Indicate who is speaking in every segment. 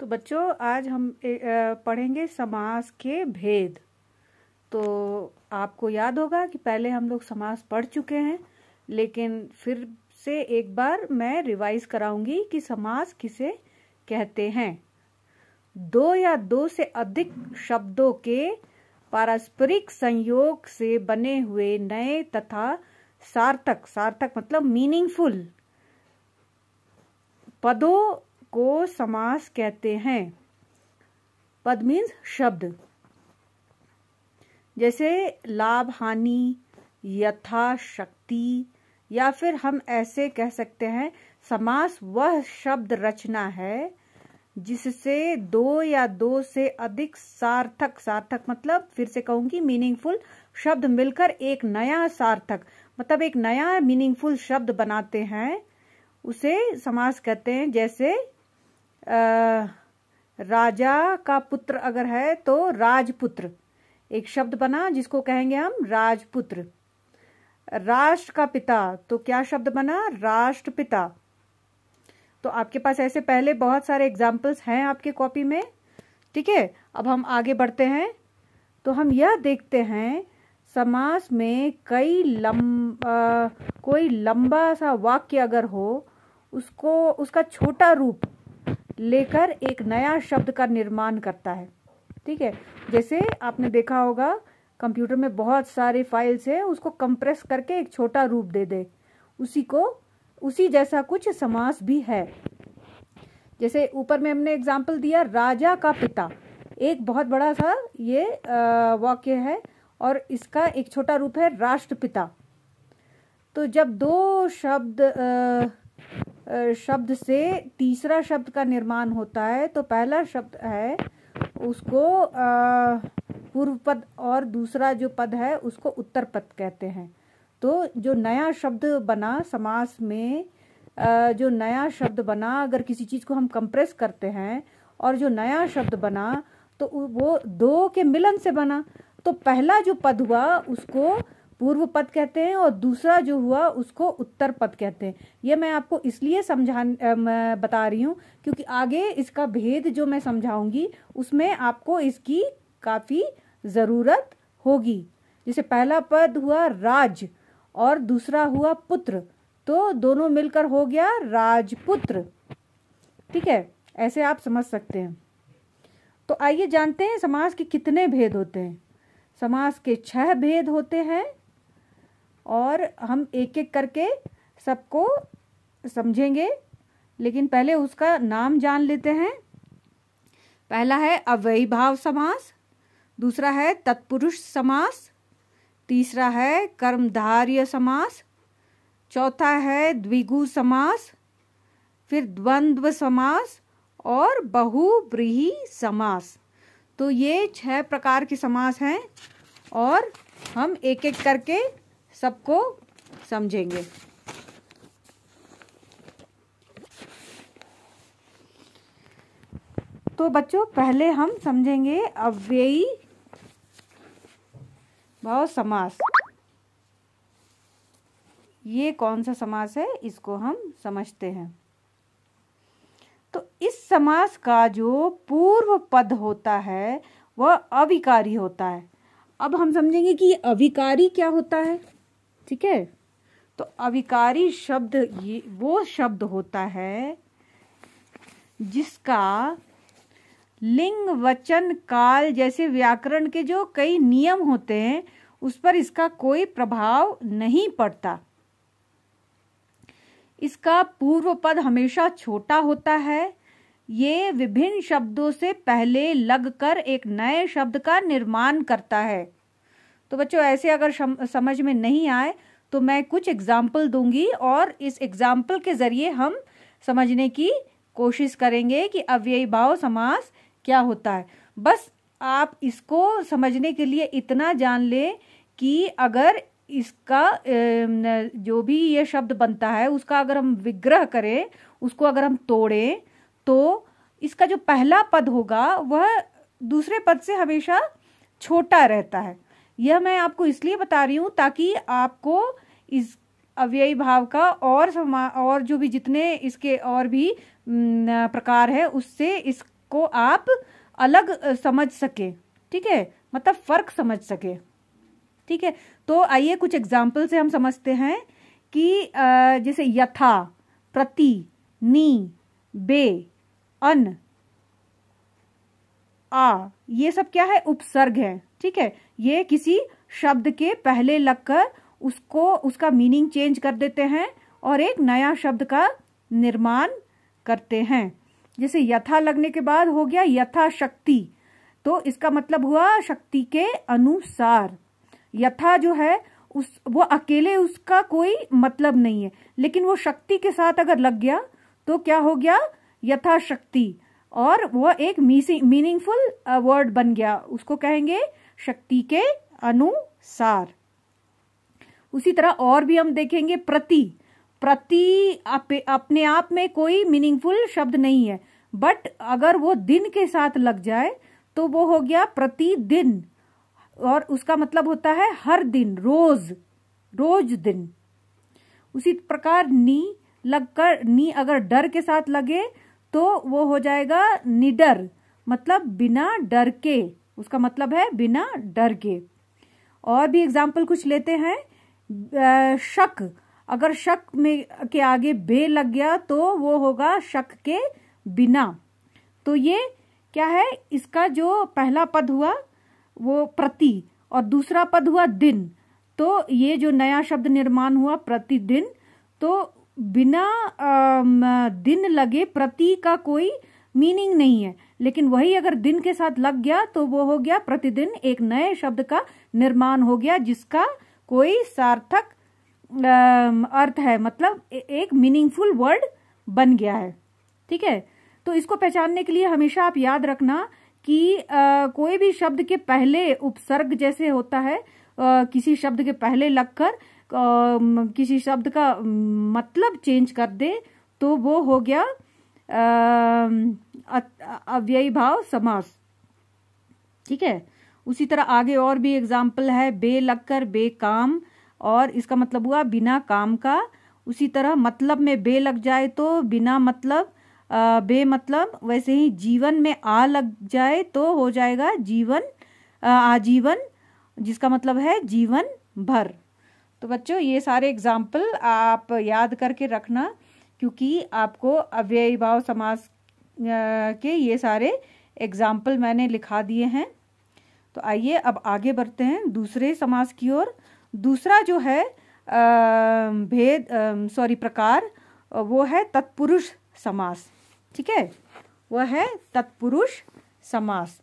Speaker 1: तो बच्चों आज हम पढ़ेंगे समास के भेद तो आपको याद होगा कि पहले हम लोग समास पढ़ चुके हैं लेकिन फिर से एक बार मैं रिवाइज कराऊंगी कि समास किसे कहते हैं दो या दो से अधिक शब्दों के पारस्परिक संयोग से बने हुए नए तथा सार्थक सार्थक मतलब मीनिंगफुल पदों को समास कहते हैं पद मीन्स शब्द जैसे लाभ हानि यथाशक्ति या फिर हम ऐसे कह सकते हैं समास वह शब्द रचना है जिससे दो या दो से अधिक सार्थक सार्थक मतलब फिर से कहूंगी मीनिंगफुल शब्द मिलकर एक नया सार्थक मतलब एक नया मीनिंगफुल शब्द बनाते हैं उसे समास कहते हैं जैसे राजा का पुत्र अगर है तो राजपुत्र एक शब्द बना जिसको कहेंगे हम राजपुत्र राष्ट्र का पिता तो क्या शब्द बना राष्ट्रपिता तो आपके पास ऐसे पहले बहुत सारे एग्जाम्पल्स हैं आपके कॉपी में ठीक है अब हम आगे बढ़ते हैं तो हम यह देखते हैं समास में कई लम आ, कोई लंबा सा वाक्य अगर हो उसको उसका छोटा रूप लेकर एक नया शब्द का निर्माण करता है ठीक है जैसे आपने देखा होगा कंप्यूटर में बहुत सारे फाइल्स है उसको कंप्रेस करके एक छोटा रूप दे दे उसी को उसी जैसा कुछ समास भी है जैसे ऊपर में हमने एग्जाम्पल दिया राजा का पिता एक बहुत बड़ा सा ये वाक्य है और इसका एक छोटा रूप है राष्ट्रपिता तो जब दो शब्द आ, शब्द से तीसरा शब्द का निर्माण होता है तो पहला शब्द है उसको पूर्व पद और दूसरा जो पद है उसको उत्तर पद कहते हैं तो जो नया शब्द बना समास में जो नया शब्द बना अगर किसी चीज़ को हम कंप्रेस करते हैं और जो नया शब्द बना तो वो दो के मिलन से बना तो पहला जो पद हुआ उसको पूर्व पद कहते हैं और दूसरा जो हुआ उसको उत्तर पद कहते हैं यह मैं आपको इसलिए समझा बता रही हूँ क्योंकि आगे इसका भेद जो मैं समझाऊंगी उसमें आपको इसकी काफ़ी ज़रूरत होगी जैसे पहला पद हुआ राज और दूसरा हुआ पुत्र तो दोनों मिलकर हो गया राजपुत्र ठीक है ऐसे आप समझ सकते हैं तो आइए जानते हैं समाज के कितने भेद होते हैं समाज के छह भेद होते हैं और हम एक एक करके सबको समझेंगे लेकिन पहले उसका नाम जान लेते हैं पहला है अव्ययी भाव समास दूसरा है तत्पुरुष समास तीसरा है कर्मधार्य समास चौथा है द्विगु समास फिर द्वंद्व समास और बहुव्रीही समास तो ये छह प्रकार के समास हैं और हम एक एक करके सबको समझेंगे तो बच्चों पहले हम समझेंगे अव्ययी भाव समास ये कौन सा समास है इसको हम समझते हैं तो इस समास का जो पूर्व पद होता है वह अविकारी होता है अब हम समझेंगे कि अविकारी क्या होता है ठीक है तो अविकारी शब्द ये वो शब्द होता है जिसका लिंग वचन काल जैसे व्याकरण के जो कई नियम होते हैं उस पर इसका कोई प्रभाव नहीं पड़ता इसका पूर्व पद हमेशा छोटा होता है ये विभिन्न शब्दों से पहले लगकर एक नए शब्द का निर्माण करता है तो बच्चों ऐसे अगर समझ में नहीं आए तो मैं कुछ एग्जाम्पल दूंगी और इस एग्जाम्पल के ज़रिए हम समझने की कोशिश करेंगे कि अव्ययी भाव समास क्या होता है बस आप इसको समझने के लिए इतना जान ले कि अगर इसका जो भी ये शब्द बनता है उसका अगर हम विग्रह करें उसको अगर हम तोड़ें तो इसका जो पहला पद होगा वह दूसरे पद से हमेशा छोटा रहता है यह मैं आपको इसलिए बता रही हूँ ताकि आपको इस अव्ययी भाव का और समा और जो भी जितने इसके और भी प्रकार है उससे इसको आप अलग समझ सके ठीक है मतलब फर्क समझ सके ठीक है तो आइए कुछ एग्जाम्पल से हम समझते हैं कि जैसे यथा प्रति नी बे अन आ ये सब क्या है उपसर्ग है ठीक है ये किसी शब्द के पहले लगकर उसको उसका मीनिंग चेंज कर देते हैं और एक नया शब्द का निर्माण करते हैं जैसे यथा लगने के बाद हो गया यथा शक्ति तो इसका मतलब हुआ शक्ति के अनुसार यथा जो है उस वो अकेले उसका कोई मतलब नहीं है लेकिन वो शक्ति के साथ अगर लग गया तो क्या हो गया यथाशक्ति और वो एक मीनिंगफुल वर्ड uh, बन गया उसको कहेंगे शक्ति के अनुसार उसी तरह और भी हम देखेंगे प्रति प्रति अपने आप में कोई मीनिंगफुल शब्द नहीं है बट अगर वो दिन के साथ लग जाए तो वो हो गया प्रतिदिन और उसका मतलब होता है हर दिन रोज रोज दिन उसी प्रकार नी लगकर नी अगर डर के साथ लगे तो वो हो जाएगा निडर मतलब बिना डर के उसका मतलब है बिना डर के और भी एग्जाम्पल कुछ लेते हैं शक अगर शक में के आगे बे लग गया तो वो होगा शक के बिना तो ये क्या है इसका जो पहला पद हुआ वो प्रति और दूसरा पद हुआ दिन तो ये जो नया शब्द निर्माण हुआ प्रतिदिन तो बिना दिन लगे प्रति का कोई मीनिंग नहीं है लेकिन वही अगर दिन के साथ लग गया तो वो हो गया प्रतिदिन एक नए शब्द का निर्माण हो गया जिसका कोई सार्थक अर्थ है मतलब एक मीनिंगफुल वर्ड बन गया है ठीक है तो इसको पहचानने के लिए हमेशा आप याद रखना कि आ, कोई भी शब्द के पहले उपसर्ग जैसे होता है आ, किसी शब्द के पहले लगकर किसी शब्द का मतलब चेंज कर दे तो वो हो गया अव्ययी भाव समास ठीक है उसी तरह आगे और भी एग्जाम्पल है बे लगकर बेकाम और इसका मतलब हुआ बिना काम का उसी तरह मतलब में बे लग जाए तो बिना मतलब बे मतलब वैसे ही जीवन में आ लग जाए तो हो जाएगा जीवन आजीवन जिसका मतलब है जीवन भर तो बच्चों ये सारे एग्जाम्पल आप याद करके रखना क्योंकि आपको अव्यय भाव समास के ये सारे एग्जाम्पल मैंने लिखा दिए हैं तो आइए अब आगे बढ़ते हैं दूसरे समास की ओर दूसरा जो है भेद सॉरी प्रकार वो है तत्पुरुष समास ठीक है वह है तत्पुरुष समास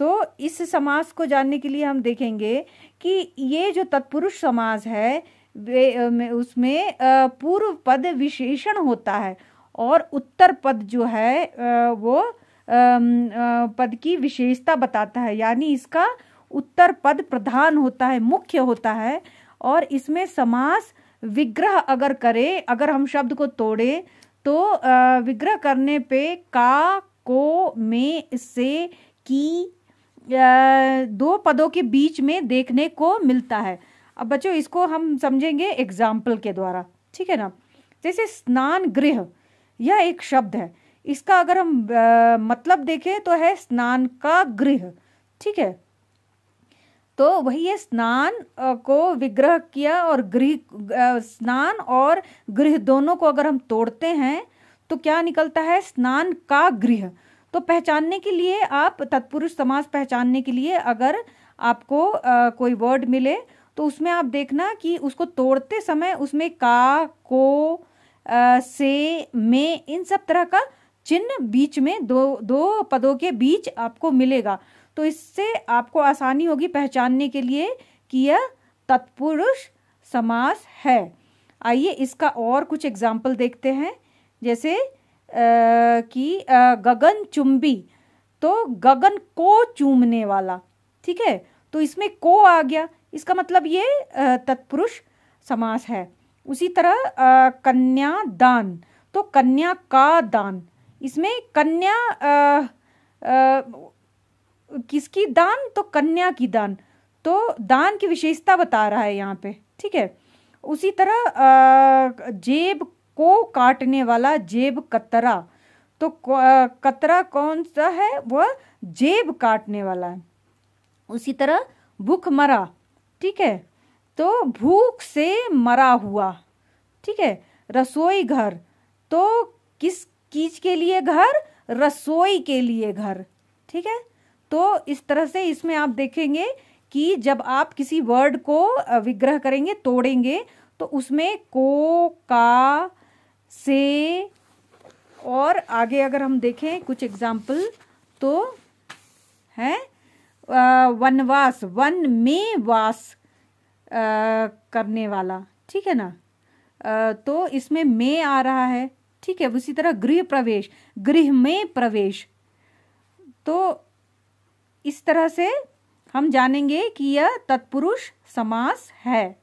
Speaker 1: तो इस समाज को जानने के लिए हम देखेंगे कि ये जो तत्पुरुष समाज है उसमें पूर्व पद विशेषण होता है और उत्तर पद जो है वो पद की विशेषता बताता है यानी इसका उत्तर पद प्रधान होता है मुख्य होता है और इसमें समास विग्रह अगर करें अगर हम शब्द को तोड़े तो विग्रह करने पे का को में से की दो पदों के बीच में देखने को मिलता है अब बच्चों इसको हम समझेंगे एग्जाम्पल के द्वारा ठीक है ना जैसे स्नान गृह यह एक शब्द है इसका अगर हम आ, मतलब देखें तो है स्नान का गृह ठीक है तो वही ये स्नान को विग्रह किया और गृह स्नान और गृह दोनों को अगर हम तोड़ते हैं तो क्या निकलता है स्नान का गृह तो पहचानने के लिए आप तत्पुरुष समास पहचानने के लिए अगर आपको आ, कोई वर्ड मिले तो उसमें आप देखना कि उसको तोड़ते समय उसमें का को आ, से में इन सब तरह का चिन्ह बीच में दो दो पदों के बीच आपको मिलेगा तो इससे आपको आसानी होगी पहचानने के लिए कि यह तत्पुरुष समास है आइए इसका और कुछ एग्जाम्पल देखते हैं जैसे कि गगन चुंबी तो गगन को चूमने वाला ठीक है तो इसमें को आ गया इसका मतलब ये तत्पुरुष समास है उसी तरह कन्या दान तो कन्या का दान इसमें कन्या आ, आ, किसकी दान तो कन्या की दान तो दान की विशेषता बता रहा है यहाँ पे ठीक है उसी तरह आ, जेब को काटने वाला जेब कतरा तो कतरा कौन सा है वह जेब काटने वाला है उसी तरह भूख मरा ठीक है तो भूख से मरा हुआ ठीक है रसोई घर तो किस चीज के लिए घर रसोई के लिए घर ठीक है तो इस तरह से इसमें आप देखेंगे कि जब आप किसी वर्ड को विग्रह करेंगे तोड़ेंगे तो उसमें को का से और आगे अगर हम देखें कुछ एग्जाम्पल तो है वनवास वन में वास आ, करने वाला ठीक है ना आ, तो इसमें में आ रहा है ठीक है उसी तरह गृह प्रवेश गृह में प्रवेश तो इस तरह से हम जानेंगे कि यह तत्पुरुष समास है